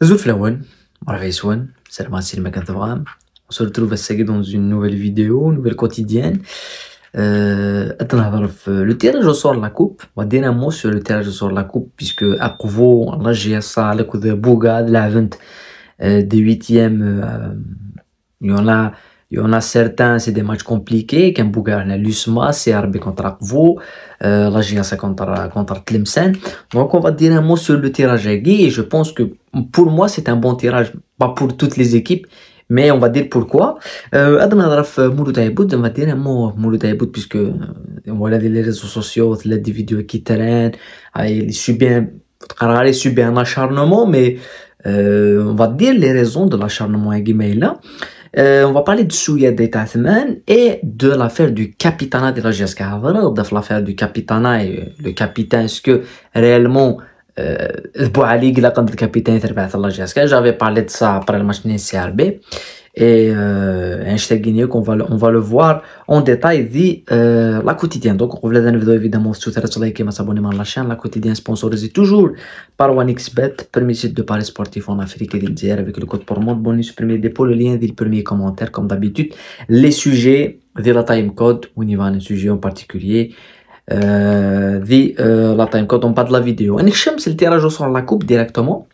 Zout Flawan, Rafaïswan, salam à Silma Kantavram. On se retrouve à Segu dans une nouvelle vidéo, une nouvelle quotidienne. Euh, euh le tirage au sort de la coupe, on va dire un mot sur le tirage au sort de la coupe, puisque à Kouvo, la GSA, la Coupe de Bougad, la vente euh, des 8e, euh, il y en a il y en a certains, c'est des matchs compliqués. Comme l'USMA, CRB contre Akvo, euh, la GAC contre, contre Tlemcen. Donc, on va dire un mot sur le tirage à Et je pense que pour moi, c'est un bon tirage. Pas pour toutes les équipes, mais on va dire pourquoi. Euh, Adnan euh, on va dire un mot puisque euh, on voit les réseaux sociaux, les vidéos qui traînent. Ah, il subit un, il subit un acharnement, mais euh, on va dire les raisons de l'acharnement à là. Euh, on va parler de Souya Dekathman et de l'affaire du capitana de la GSK de l'affaire du capitana et euh, le capitaine, est-ce que réellement euh, Bouali, il a le capitaine de la GSK, j'avais parlé de ça après le match CRB. Et euh, guinéen qu'on va, on va le voir en détail dit euh, la quotidienne. Donc, on la vidéo évidemment sur s'abonner à la chaîne. La quotidienne sponsorisée toujours par OneXBet, premier site de paris sportif en Afrique et d'Isère avec le code monde Bonus premier dépôt, le lien le premier commentaire comme d'habitude. Les sujets de la time code, on y va un sujet en particulier. Euh, de, euh, la time code, on parle de la vidéo. Un c'est le tirage au sort de la coupe directement.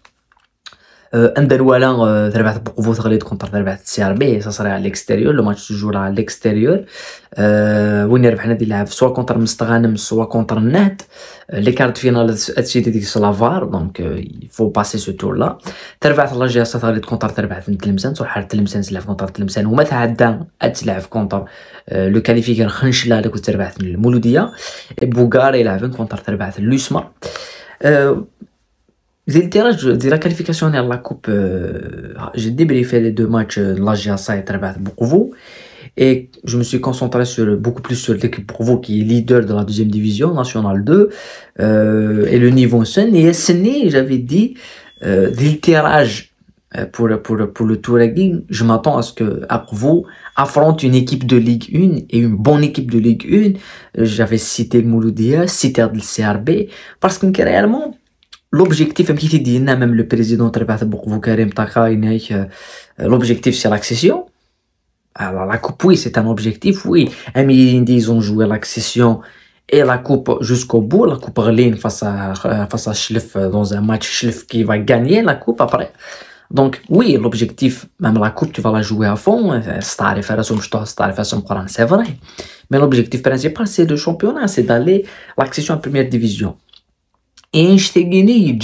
أه، اندرولا تربحت أه، بقوه تغليظ كونتر تربحت سي ار بي سا صرا على ليكستيريور لو ماتش توجور على ليكستيريور أه، وين ربحنا دي لعب سوا كونتر مستغانم سوا كونتر النهد لي كارت فينال هادشي ديك سلافار دونك فو باسي سو تور لا تربحت لا جي اس تغليظ كونتر من تلمسان صح تلمسان تلعب كونتر تلمسان وما تعدى تلعب كونتر لو كاليفيكر خنشله اللي كنت المولوديه بوغاري يلعب كونتر تربحت لوسما أه J'ai la qualification à la Coupe. Euh, j'ai débriefé les deux matchs euh, de et de Boukovo. Et je me suis concentré sur, beaucoup plus sur l'équipe vous qui est leader de la deuxième division, National 2, euh, et le niveau scène. Et n'est, j'avais dit, euh, pour, pour, pour le Ligue, je m'attends à ce que affronte une équipe de Ligue 1 et une bonne équipe de Ligue 1. J'avais cité Mouloudia, cité le CRB, parce que réellement, L'objectif, même le président l'objectif c'est l'accession. Alors la coupe, oui, c'est un objectif, oui. Ils ont joué l'accession et la coupe jusqu'au bout, la coupe ligne face à, euh, face à euh, dans un match Schliff qui va gagner la coupe après. Donc oui, l'objectif, même la coupe, tu vas la jouer à fond, euh, c'est vrai. Mais l'objectif principal, c'est le championnat, c'est d'aller l'accession en première division. اينشتاين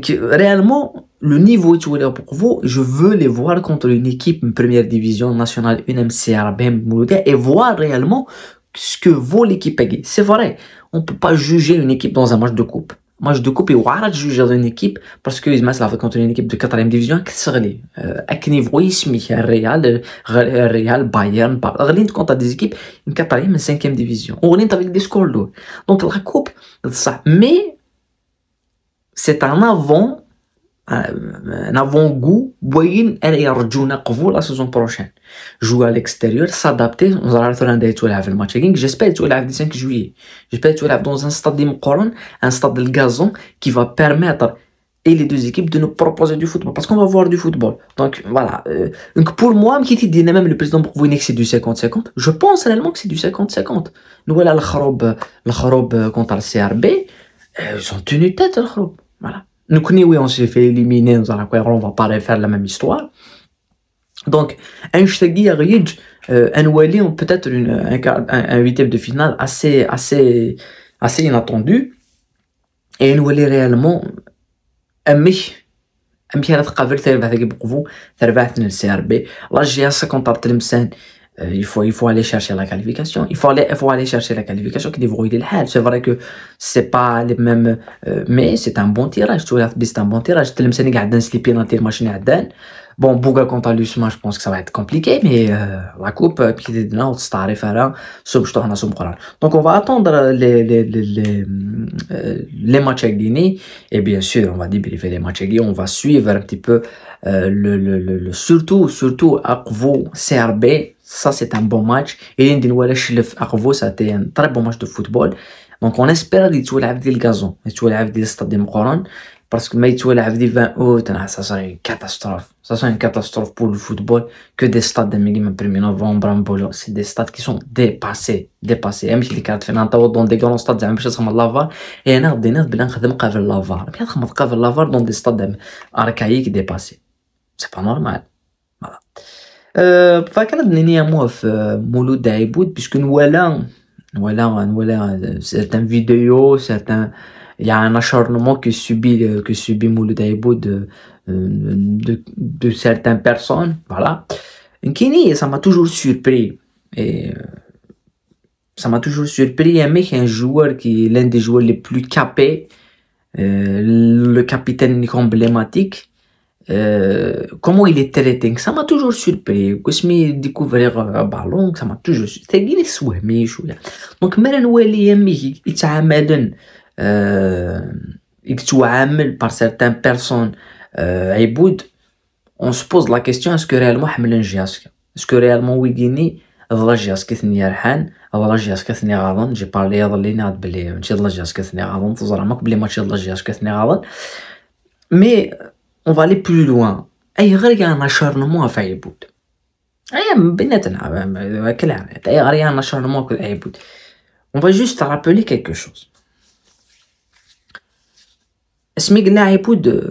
que c'est réellement, le niveau que pour vous, je veux les voir contre une équipe, une première division nationale, une MCR, ben et voir réellement ce que vaut l'équipe. C'est vrai, on ne peut pas juger une équipe dans un match de coupe. Match de coupe et je juge dans une équipe parce que Ismaël a fait contre une équipe de 4ème division qui que c'est À quel niveau il se met Real, Real, Bayern, Barcelone contre des équipes de 4ème et 5ème division. On est avec des scores Donc la coupe, ça. Mais c'est un avant euh, un avant-goût boyin elle يرجونا قبول la saison prochaine jouer à l'extérieur s'adapter نزرع هولندا faire في le match. j'espère jouer le 5 juillet j'espère jouer dans un stade de مقارن un stade de gazon qui va permettre et les deux équipes de nous proposer du football parce qu'on va voir du football donc voilà euh, donc pour moi qui dit même le président pour que c'est du 50-50 je pense réellement que c'est du 50-50 nous voilà le kharob euh, contre le CRB ils ont tenu tête le kharob voilà nous connaissons, oui, on s'est fait éliminer dans la on va pas faire la même histoire. Donc, Einstein a un Wali ont peut-être un huitième de finale assez, assez, assez inattendu. Et un Wali réellement, un mec, un mec qui a été capable de faire avec beaucoup, de faire avec le CRB. Là, j'ai un 50 à 35. Euh, il faut il faut aller chercher la qualification il faut aller il faut aller chercher la qualification qui débrouille le hal c'est vrai que c'est pas les mêmes euh, mais c'est un bon tirage tu c'est un bon tirage le Sénégal عندنا سليبي نطير ماشي bon بون بوغا كونتا لوسما je pense que ça va être compliqué mais euh, la coupe qui euh, est là on se référent على سوق je dois en donc on va attendre les les les les, euh, les matchs à Guinée et bien sûr on va débriefer les matchs à Guinée on va suivre un petit peu euh, le, le, le, le surtout surtout à CRB ça, c'est un bon match. Et a été un très bon match de football. Donc, on espère qu'il tu le gazon, qu'il tu stade de Mkouran, parce que si tu le 20 août, ça serait une catastrophe. Ça serait une catastrophe pour le football que des stades de Mégim 1er novembre, c'est des stades qui sont dépassés, dépassés. Même si les cartes finales dans des grands stades, même si ça lavar, et on a des nerfs blancs qui ont lavar. Bien, on lavar dans des stades archaïques dépassés. C'est pas normal. Je انني اموه في مولود دايبود باسكو voilà, voilà, voilà, certains vidéos, vidéos, il y a un acharnement que subit euh, que subit Mouloud Daiboud euh, de, certaines personnes voilà Kenny ça m'a toujours surpris et euh, ça m'a toujours surpris il un mec un joueur qui est l'un des joueurs les plus capés le capitaine emblématique Euh, comment il est traité ça m'a toujours surpris قسمي ديكوفريغ بالون ça m'a toujours surpris تلاقيني سوهمي شويه دونك مالا نولي يمي يتعامل آه يتعامل بار سيرتان بيرسون آه عبود اون سبوز لا كيستيون اسكو ريالمون حملن جياسك اسكو ريالمون ويديني ضلا جياسك ثنيا رحان ضلا جياسك ثنيا غاضن جي بارلي ضليني عاد بلي ماشي ضلا جياسك ثنيا غاضن تزرع ماك بلي ماشي ضلا جياسك ثنيا غاضن مي اون فالي aller لوان اي غير يعني نشرنموها في عيبود اي بيناتنا كلام اي غير يعني نشرنموها في عيبود اون فا va رابلي rappeler شوز chose اسميك لاعبود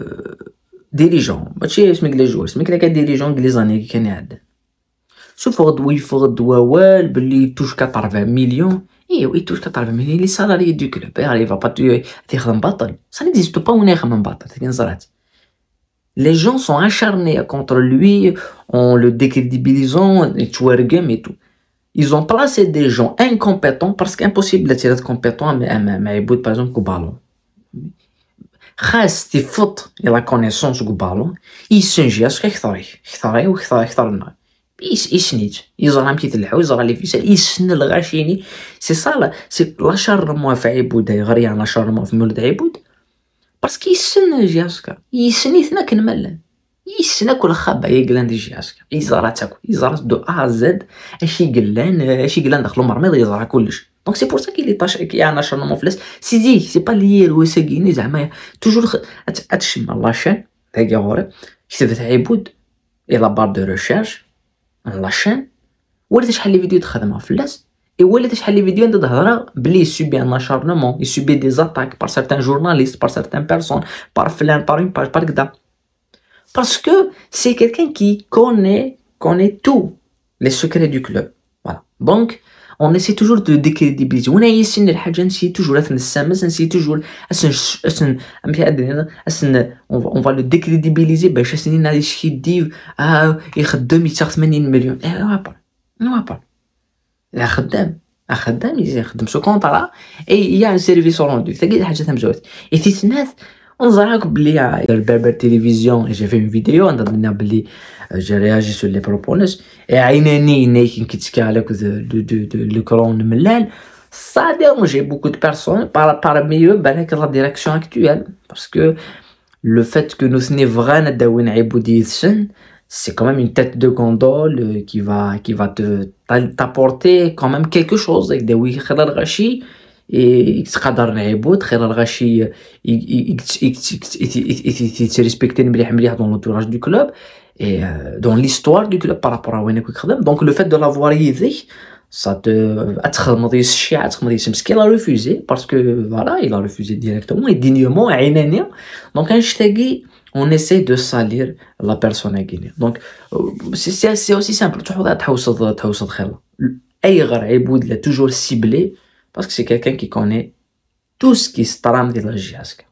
ديريجون ماشي اسميك لي جوار اسميك لا آه، ديريجون لي كي كان يعدل شوف غد ويفرض ووال بلي توش 80 مليون اي وي توش 80 مليون لي سالاري دو كلوب إيه، اي غير با تو تخدم بطل سا نيزيست با بطل باطل تنزرات Les gens sont acharnés contre lui en le décrédibilisant, le game et tout. Ils ont placé des gens incompétents parce qu'impossible de tirer de compétent mais, mais, par exemple au ballon. Reste foot et la connaissance du ballon, ils ce qu'ils là Ils ou ils a ils Ils Ils ont un petit ils ont les visages, ils C'est ça, c'est l'acharnement fait à a rien l'acharnement fait à باسكو يسن جياسكا يسن يسنا كنملن يسنا كل خبا يقلان دي جياسكا يزرا تاكو يزرا دو ا زد اش يقلان اش يقلان دخلو مرميض يزرا كلش دونك سي بور سا كي لي طاش كي انا شرنمون فلاس سيدي سي با لي الوساكيني زعما توجور اتشمع لاشين يا غوري كتبت عبود لا بار دو ريشيرش لاشين ورد شحال لي فيديو تخدمها فلاس Et vous les vidéos de Dahara, il subit un acharnement, il subit des attaques par certains journalistes, par certaines personnes, par flan, par une page, par gda. Parce que c'est quelqu'un qui connaît, connaît tout les secrets du club. Voilà. Donc, on essaie toujours de décrédibiliser. On a essaie toujours toujours on va le décrédibiliser millions. نسينا eh, on ne va pas, on ne va pas. لا خدام خدام يخدم سو كونطرا اي يا ان سيرفيس روندو تلقى الحاجه تمجرد اي تيتناس ونزراك بلي بربر تلفزيون جي في فيديو نظن بلي آه، جي رياجي سو لي بروبونس عيناني نايكين كيتسكا على آه، لو كرون ملال ça dérangeait beaucoup de personnes, par, parmi eux, ben, لا ديريكسيون اكتويال باسكو لو فات كو que nous sommes vraiment dans une c'est quand même une tête de gondole qui va, qui va te, t'apporter quand même quelque chose avec des Et il dans il se respectait dans l'entourage du club et dans l'histoire du club par rapport à Wenek Donc le fait de l'avoir aidé, ça te, ce qu'il a refusé parce que voilà, il a refusé directement et dignement et Donc un on essaie de salir la personne à Guinée. Donc, euh, c'est aussi simple. Tu l'a toujours ciblé parce que c'est quelqu'un qui connaît tout ce qui se trame de la GIASC.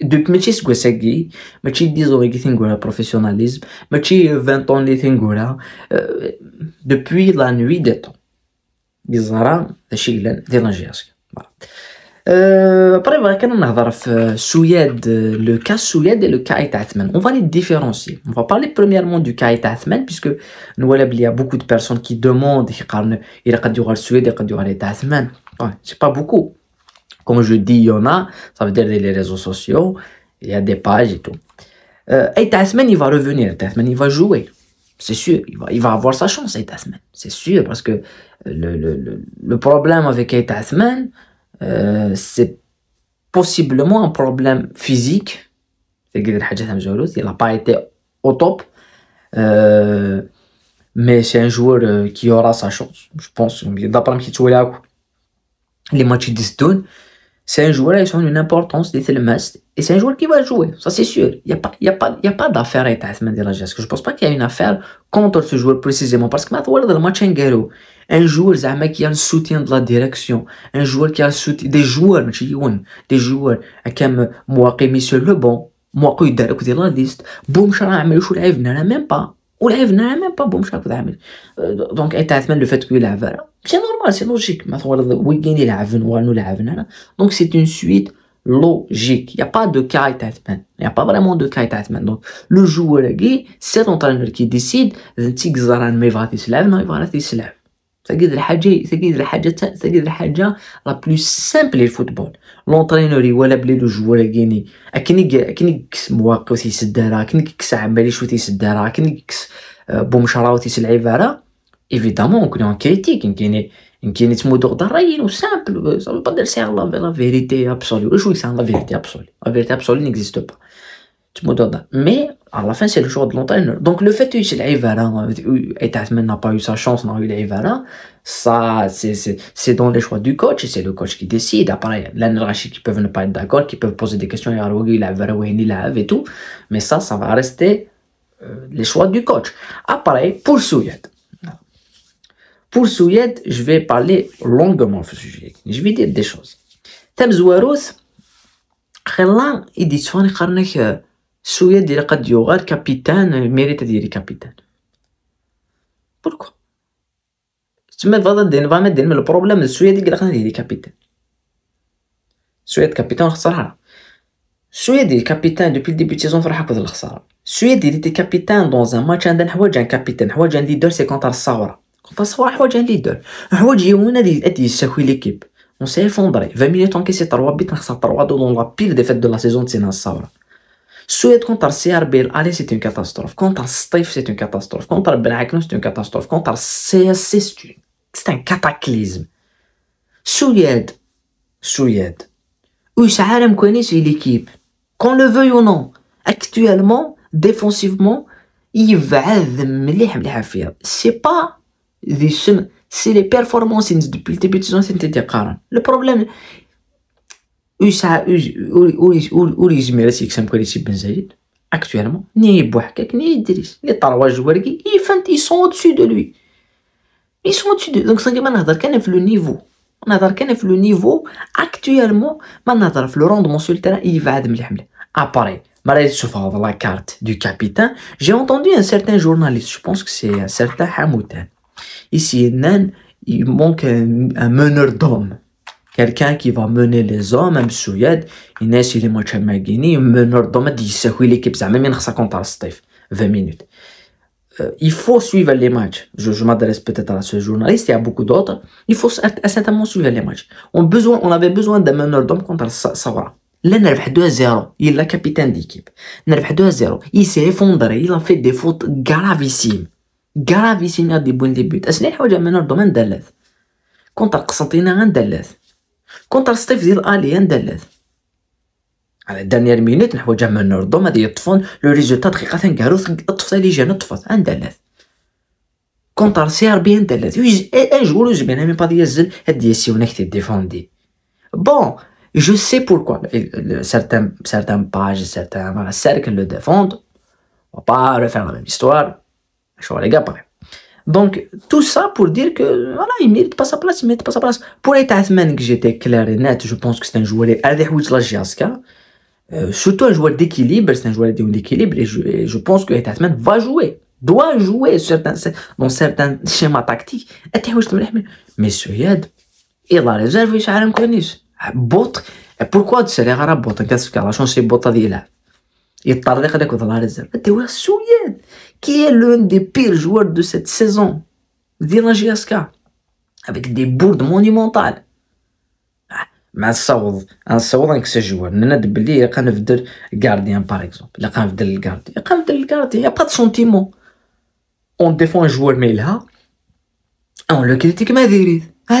Depuis que je suis gay, je suis 10 ans professionnalisme, le professionnalisme, je suis 20 ans que depuis la nuit des temps. Bizarre, de la GIASC. Voilà. Euh, après, on va euh, le cas Souyed et le cas Etatman. On va les différencier. On va parler premièrement du cas Etatman, puisque nous, il y a beaucoup de personnes qui demandent il y a le et il y Ce C'est pas beaucoup. Comme je dis, il y en a, ça veut dire les réseaux sociaux, il y a des pages et tout. Etatman, euh, il va revenir, Etatman, il va jouer. C'est sûr, il va, avoir sa chance, Etatman. C'est sûr, parce que le, le problème avec Etatman, euh, c'est possiblement un problème physique il n'a pas été au top euh, mais c'est un joueur euh, qui aura sa chance je pense d'après que tu là les matchs de Stone c'est un joueur qui a une importance et c'est un joueur qui va jouer ça c'est sûr il n'y a pas d'affaire à Tathman de la je pense pas qu'il y ait une affaire contre ce joueur précisément parce que maintenant le match est un joueur zah mec qui a le soutien de la direction un joueur qui a souti des joueurs mais j'ai une des joueurs comme quel moi qui mis sur le banc moi qui ai d'ailleurs écouté la liste boum ça n'a même pas ou l'aive n'a même pas ou l'aive n'a même pas boum ça n'a même donc et t'as le fait que il a c'est normal c'est logique mais voilà oui gain il a venu ou nous l'a donc c'est une suite logique il y a pas de kite atman il y a pas vraiment de kite atman donc le joueur qui c'est l'entraîneur qui décide un petit zaran mais va t il se lever non il va t se lever تلقى الحاجه تلقى الحاجه تلقى الحاجه لا بلو سامبل الفوتبول لونترينوري ولا بلي لو جوار كيني اكني اكني كس مواقف تيسدارها اكني كس عمالي شو تيسدارها اكني كس و تيس على ايفيدامون كنا كريتيك كيني كيني تمود دوغ رايين و سامبل سامبل دير لا فيريتي ابسولي و شو سان لا فيريتي ابسولي لا فيريتي ابسولي نيكزيست با Mais à la fin, c'est le choix de l'entraîneur. Donc le fait que euh, Etatman n'a pas eu sa chance, n'a eu ça, c'est dans les choix du coach et c'est le coach qui décide. Après, l'anarchie qui peuvent ne pas être d'accord, qui peuvent poser des questions, et tout. Mais ça, ça va rester euh, les choix du coach. Après, pour Souyed. Pour Souyed, je vais parler longuement de ce sujet. Je vais dire des choses. Thème il شويه ديال قد يغار كابيتان ميريت ديالي كابيتان بوركو تما فضا دين فما دين من البروبليم شويه الى قد ديالي كابيتان السويد كابيتان خسرها شويه ديال كابيتان دوبي ديبي تيزون فرحك بهاد الخساره شويه ديال دي كابيتان دون زان ماتش عندنا حوايج عن كابيتان حوايج عن ليدر سي كونتر الصوره كونتر الصوره حوايج عن ليدر حوايج يونا دي ادي ساكوي ليكيب اون سي فوندري 20 مينوت اون كيسي 3 بيت نخسر 3 دو دون لا بيل ديفات دو لا سيزون تينا الصوره Suède contre CRB allez c'est une catastrophe. Contre Stef, c'est une catastrophe. Contre Benakno, c'est une catastrophe. Contre CSC, c'est un cataclysme. Suède, Suède. Oui, connaître sur l'équipe. Qu'on le veuille ou non, actuellement, défensivement, il va C'est pas des c'est les performances depuis le début de saison, c'est Le problème, ça ou les jumelles c'est que ça me connaissait Ben Zayed actuellement ni Bouhkek ni Idriss ni Tarwa Jouergi ils sont au-dessus de lui ils sont au-dessus donc c'est que maintenant le niveau on a le niveau actuellement maintenant le rendement sur le terrain il va être mieux appareil malgré ce fait la carte du capitaine j'ai entendu un certain journaliste je pense que c'est un certain Hamoutan ici il manque un, un meneur d'hommes quelqu'un qui va mener les hommes même Souyad الناس اللي متشمعين من ربما يساوي ليكيب زعما ما نخصها تاع الصيف 20 minutes il faut suivre les matchs. Je, je m'adresse peut-être à ce journaliste et à beaucoup d'autres. Il faut certainement suivre les matchs. On, besoin, on avait besoin d'un meneur d'homme contre Sawara. Là, on a 2-0. Il est capitaine d'équipe. On a 2-0. Il s'est effondré. Il a fait des fautes gravissimes. Gravissimes à des bons débuts. est ce qu'il y a un meneur d'homme. en Dallas Contre en Dallas كونتر ستيف ديال الاليان دالات على دانيال مينوت نحو جامع نردو ما يطفون لو ريزولتا دقيقه ثان كارو الطفصه اللي جانا طفت عند دالات كونتر سي ار بي ان دالات ويز ان جول ويز بينا مي با ديزل هاد ديسيون كتي ديفوندي بون جو سي بوركوا سارتان سارتان باج سارتان سارك لو ديفوند و با ريفير لا ميم هيستوار شو لي غابريم Donc, tout ça pour dire que, voilà, il mérite pas sa place, il mérite pas sa place. Pour Aït Athman, que j'étais clair et net, je pense que c'est un joueur, euh, surtout un joueur d'équilibre, c'est un joueur d'équilibre, et je, pense que Aït Athman va jouer, doit jouer dans certains schémas tactiques. Mais Yed il a réservé, il a un connu. Ah, Bot, pourquoi tu sais les arabes, tu as la chance, c'est Bot, il a. Il est de la réserve. qui est l'un des pires joueurs de cette saison, avec des bourdes monumentales. Ah, mais on joueur. il par exemple. a Il n'y a pas de sentiment. On défend un joueur, mais là, on le critique. Mais ah,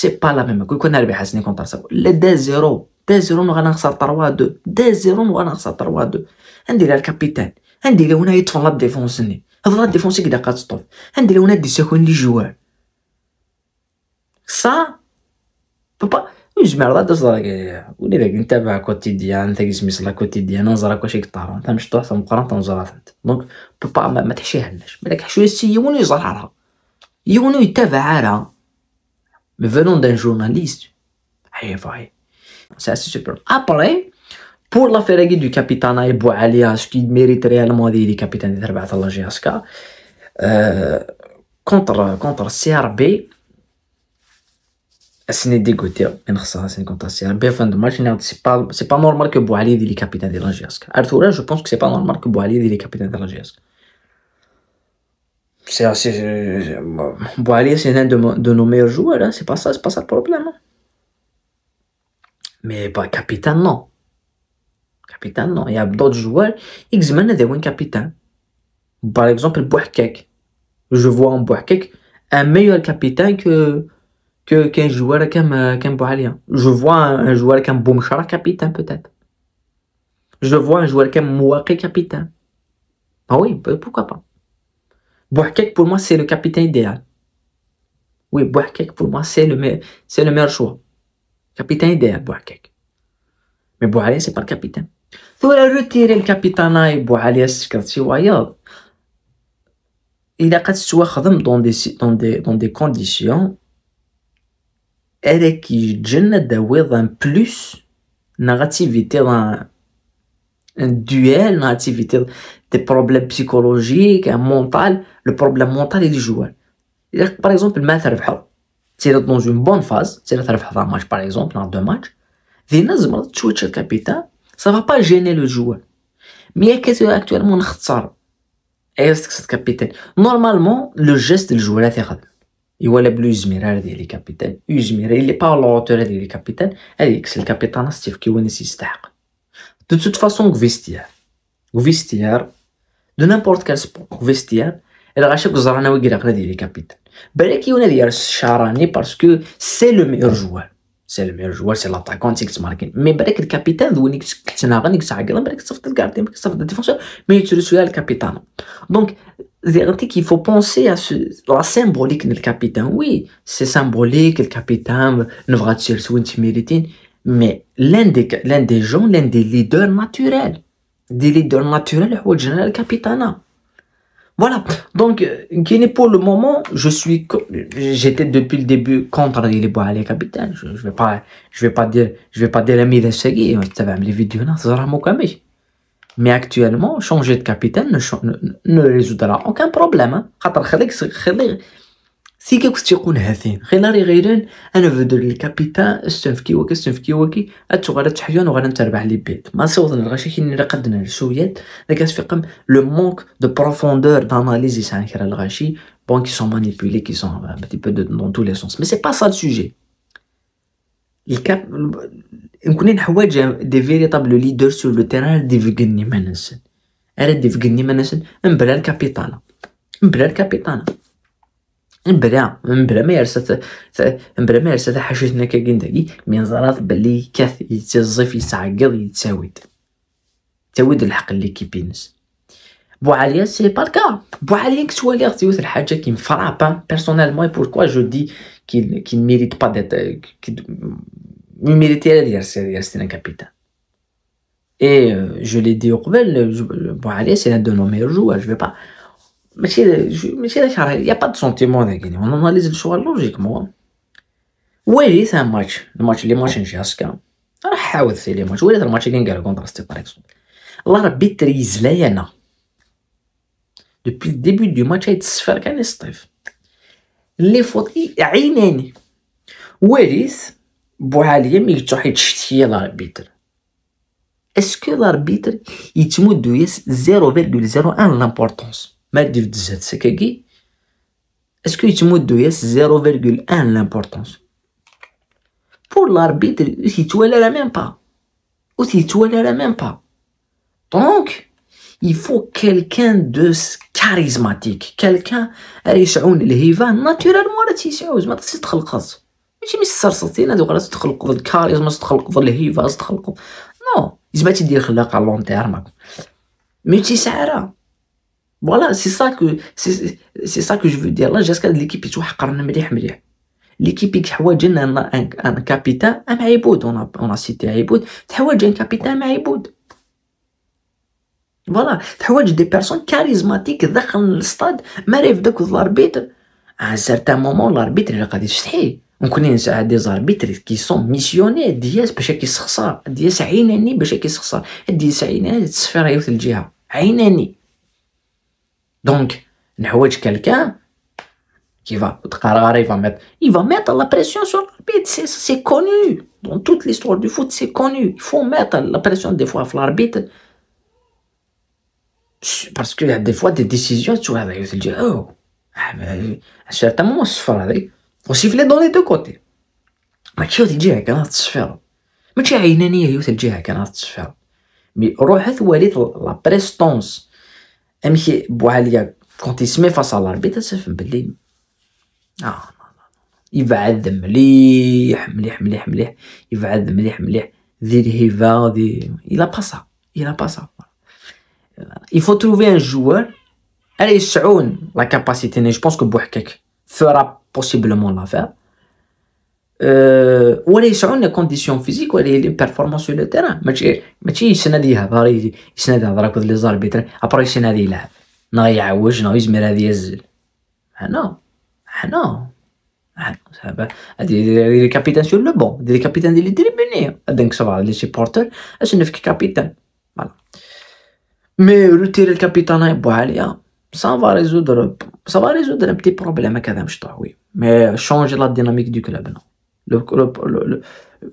سي با لا ميم كون نربح حسني كونتر ساو لا دا زيرو دا زيرو وانا نخسر 3 2 دا زيرو وانا نخسر 3 2 عندي لا الكابيتان عندي لا هنا يطفن لا ديفونس ني هاد لا ديفونس كي كدا عندي لا هنا دي سكون لي جوار سا بابا جمع راه داز راك ولي داك نتابع كوتيديان تاك سميس صلا كوتيديان كل شيء كطار انت مشطوح ثم قران تنزرات انت دونك بابا ما, ما تحشيهاش مالك حشوي حشويه سي يوني يزرع راه يوني يتابع راه mais venant d'un journaliste. Ah, c'est assez super. Après, pour la férégie du capitaine Bouali, Alias, qui mérite réellement d'être le capitaine de Terbat al GSK, euh, contre, contre CRB, ce n'est dégoûté, contre CRB, fin de match, c'est pas, normal que Bouali dit le capitaine de la Arthur, je pense que c'est pas normal que Bouali dit le capitaine de la c'est assez euh, c'est l'un de, nos meilleurs joueurs hein. c'est pas ça c'est pas ça le problème hein. mais pas capitaine non capitaine non il y a d'autres joueurs x men des capitaine par exemple Bouhkek je vois en Bouhkek un meilleur capitaine que que qu'un joueur comme euh, Boalien je vois un, joueur comme Boumchara capitaine peut-être je vois un joueur comme Mouaké capitaine ah oui pourquoi pas Bouhakek, pour moi, c'est le capitaine idéal. Oui, Bouhakek, pour moi, c'est le, meilleur choix. Capitaine idéal, Bouhakek. Mais ce n'est pas le capitaine. Il faut retirer le capitaine hein, et Bouhalia, c'est il a qu'à ce dans des, dans des, dans des conditions elle qui de un plus narrativité dans hein, un duel narrativité des problèmes psychologiques, un mental, le problème mental est du joueur. par exemple, Si vous c'est dans une bonne phase, c'est l'autre fait un match, par exemple, dans deux matchs, Vénus, le switch le capitaine, ça va pas gêner le joueur. Mais il y a quelque actuellement, Est-ce que est le capitaine. Normalement, le geste du joueur, il y a le de miral, il y capitaine. il n'est pas à il y a le capitaine. Il que a le capitaine, Steve, qui est un De toute façon, vestiaire. Vestiaire, de n'importe quel sport vestiaire, elle a acheté Zarana ou Guirakra être le capitaine. Bereki on a dit Charani parce que c'est le meilleur joueur. C'est le meilleur joueur, c'est l'attaquant, c'est le marquant. Mais Bereki le capitaine, c'est n'avez qui, le scénario, vous n'avez que le gardien, Il n'avez le défenseur, mais il le le capitaine. Donc, il faut penser à ce, la symbolique du capitaine. Oui, c'est symbolique, le capitaine, ne va-t-il une se mais l'un des, l'un des gens, l'un des leaders naturels des leaders naturels au général capitaine Voilà. Donc, euh, pour le moment, je suis, j'étais depuis le début contre les bois les capitaines Je, ne vais pas, je vais pas dire, je vais pas dire de les vidéos, ça sera mon Mais actuellement, changer de capitaine ne, ne, résoudra aucun problème. Hein. سي كا كنت يكون هاثين خلال غيران انا فدر الكابيتا استنفكي وكي استنفكي وكي اتو غادا تحيون وغادا نتربع لي بيت ما صوتنا الغاشي كي نرى قدنا السويات ذاك فيقم لو مونك دو بروفوندور داناليزي سان كرا الغاشي بون كي سون مانيبولي كي سون بتي بو دون تو لي سونس مي سي با سا السوجي الكاب نكون نحوايج دي فيريتابل ليدر سور لو تيران دي فيغني ما ننسن ارا دي فيغني ما ننسن مبلا الكابيتانا مبلا الكابيتانا مبلا مبلا ما يرسى مبلا ما يرسى حاجتنا كاكين داكي من زرات بلي كاث يتزف يتعقل يتساود تاود الحق اللي كيبينس بو عليا سي با الكا بو عليا كتوالي غتيوث الحاجه كي مفرابا بيرسونيلمون بوركوا جو دي كي كي ميريت با ديت كي ميريتي لا ديرسي ديرسي ان كابيتان اي جو لي دي قبل بو Bouralier, سي l'un دو nos meilleurs joueurs. Je ماشي ماشي علاش شرعي يا با دو سونتيمون كاين اون اناليز لوجيك مو واجي ثا ماتش الماتش لي ماتش نجي هاسكا راه حاول في لي ماتش ولات الماتش اللي نقال كونتر ستي باغ اكزومبل الله ربي تريز ليا انا دوبي ديبي دو ماتش يتصفر كان يصطيف لي فوطي عيناني وارث بوعالية مي تروحي تشتي لاربيتر اسكو لاربيتر يتمدو يس زيرو زيرو ان لامبورطونس مادي في الدزهة السكاكي اسكو يتمدو ياس 0.1 لامبورطونس بور لاربيتر يتوالى لا ميم با و تيتوالا لا ميم با دونك يفو كالكان دو كاريزماتيك كالكان راه يشعون الهيفا ناتورالمون راه تيسعو زعما خصك تخلقص ماشي مش سرسطين هذوك راه تخلق الكاريزما تخلق الهيفا تخلق نو زعما تيدير خلاق على لون تيرم مي تيسعى فوالا سي سا كو سي سا كو جو فو دير لا جاسكا ليكيب يتوحقرنا مليح مليح ليكيب تحوايج ان ان كابيتان ام عيبود اون اون سيتي عيبود تحوايج ان كابيتان ام عيبود فوالا تحوايج دي بيرسون كاريزماتيك داخل للستاد ما ريف داك الاربيتر ان سارتان مومون الاربيتر اللي غادي تستحي ممكن نساعد دي زاربيتر كي سون ميسيوني دياس باش كيسخسر دياس عيناني باش كيسخسر دياس عيناني تسفير في الجهه عيناني Donc, quelqu'un qui va, il va mettre, il va mettre la pression sur l'arbitre. C'est, connu. Dans toute l'histoire du foot, c'est connu. Il faut mettre la pression des fois sur l'arbitre. Parce qu'il y a des fois des décisions, tu vois, tu dit, oh, à ah, un certain moment, se On sifflait dans les deux côtés. Mais tu dis, il y a تسفر ماشي عينانيه quand تجي هكا راس Mais il روحت وليت la prestance امشي بوعليا كنت يسمي فصل ربي تسفهم باللي اه يبعد مليح مليح مليح مليح يبعد مليح مليح ذي الهيفا ذي الى باسا الى باسا il faut trouver un joueur allez يشعون لا كاباسيتي ني جو بونس كو بوحكك fera possiblement l'affaire ولا يسعون كونديسيون فيزيك ولا لي بيرفورمانس سو لو تيران ماشي ماشي يسند يهب باري يسند يهضر هكذا لي زاربيتر ابري يسند يلعب نغي يعوج نغي يزمر هذا يزل هنا هنا صعبة هادي لي كابيتان سور لو بون هادي لي كابيتان ديال لي تريبوني دونك نكسب لي سيبورتر اش نفك كابيتان فوالا مي روتير الكابيتان يبو عليا سا فا ريزودر سا فا ريزودر ان بتي بروبليم هكذا مش طاوي مي شونج لا ديناميك دو كلوب نو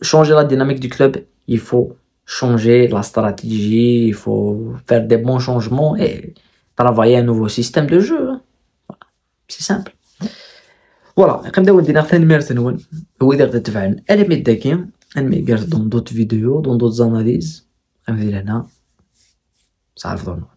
changer la dynamique du club, il faut changer la stratégie, il faut faire des bons changements et travailler un nouveau système de jeu. Hein. C'est simple. Voilà, comme d'habitude, on a fait une merveille. On a fait une Elle est médecine. dans d'autres vidéos, dans d'autres analyses. Elle est Ça va,